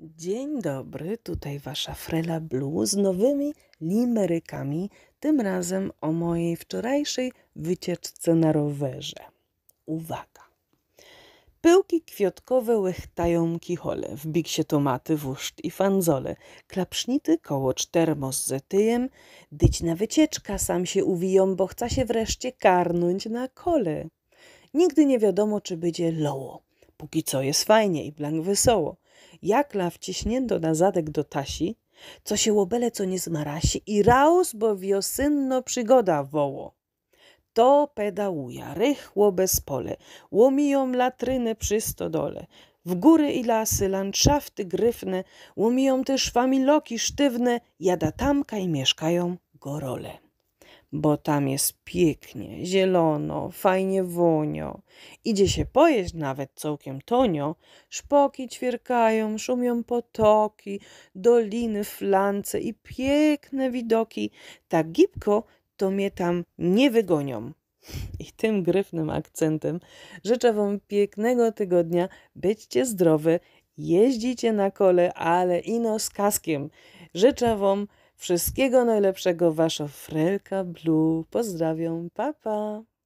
Dzień dobry, tutaj wasza Frela Blue z nowymi limerykami, tym razem o mojej wczorajszej wycieczce na rowerze. Uwaga! Pyłki kwiatkowe łechtają kichole, w biksie tomaty, wóżd i fanzole, klapsznity, koło termos z dyć na wycieczka sam się uwiją, bo chce się wreszcie karnąć na kole. Nigdy nie wiadomo, czy będzie loło Póki co jest fajnie i blank wesoło. Jakla wciśnięto na zadek do Tasi, co się łobele, co nie zmarasi i raus, bo wiosynno przygoda woło. To pedałuja, rychło bez pole, łomiją latryny przy stodole, w góry i lasy, landszafty gryfne, łomiją też familoki sztywne, jada tamka i mieszkają gorole bo tam jest pięknie, zielono, fajnie wonio. Idzie się pojeść nawet całkiem tonio, szpoki ćwierkają, szumią potoki, doliny, flance i piękne widoki. Tak gibko to mnie tam nie wygonią. I tym gryfnym akcentem życzę Wam pięknego tygodnia, byćcie zdrowy, jeździcie na kole, ale ino z kaskiem. Życzę Wam Wszystkiego najlepszego, wasza Frelka Blue. Pozdrawiam, papa. Pa.